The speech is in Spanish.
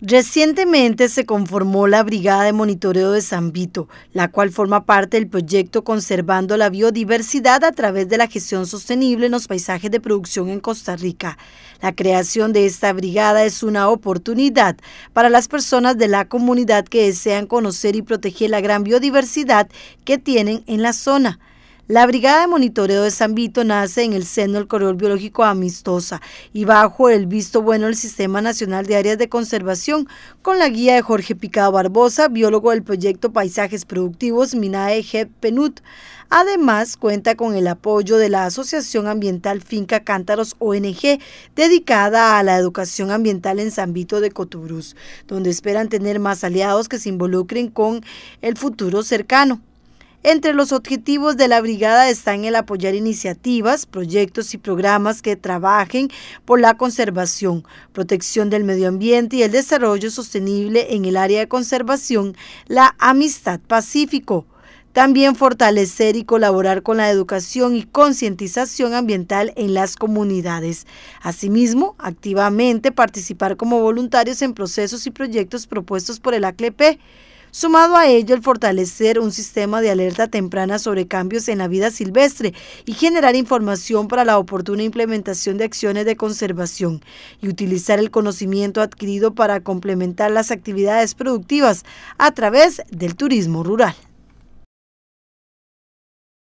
Recientemente se conformó la Brigada de Monitoreo de San Vito, la cual forma parte del proyecto Conservando la Biodiversidad a través de la gestión sostenible en los paisajes de producción en Costa Rica. La creación de esta brigada es una oportunidad para las personas de la comunidad que desean conocer y proteger la gran biodiversidad que tienen en la zona. La Brigada de Monitoreo de San Vito nace en el seno del Corredor Biológico Amistosa y bajo el visto bueno del Sistema Nacional de Áreas de Conservación, con la guía de Jorge Picado Barbosa, biólogo del proyecto Paisajes Productivos MINAE GEP PENUT. Además, cuenta con el apoyo de la Asociación Ambiental Finca Cántaros ONG, dedicada a la educación ambiental en San Vito de Coturús, donde esperan tener más aliados que se involucren con el futuro cercano. Entre los objetivos de la brigada están el apoyar iniciativas, proyectos y programas que trabajen por la conservación, protección del medio ambiente y el desarrollo sostenible en el área de conservación, la amistad pacífico. También fortalecer y colaborar con la educación y concientización ambiental en las comunidades. Asimismo, activamente participar como voluntarios en procesos y proyectos propuestos por el ACLEP Sumado a ello, el fortalecer un sistema de alerta temprana sobre cambios en la vida silvestre y generar información para la oportuna implementación de acciones de conservación y utilizar el conocimiento adquirido para complementar las actividades productivas a través del turismo rural.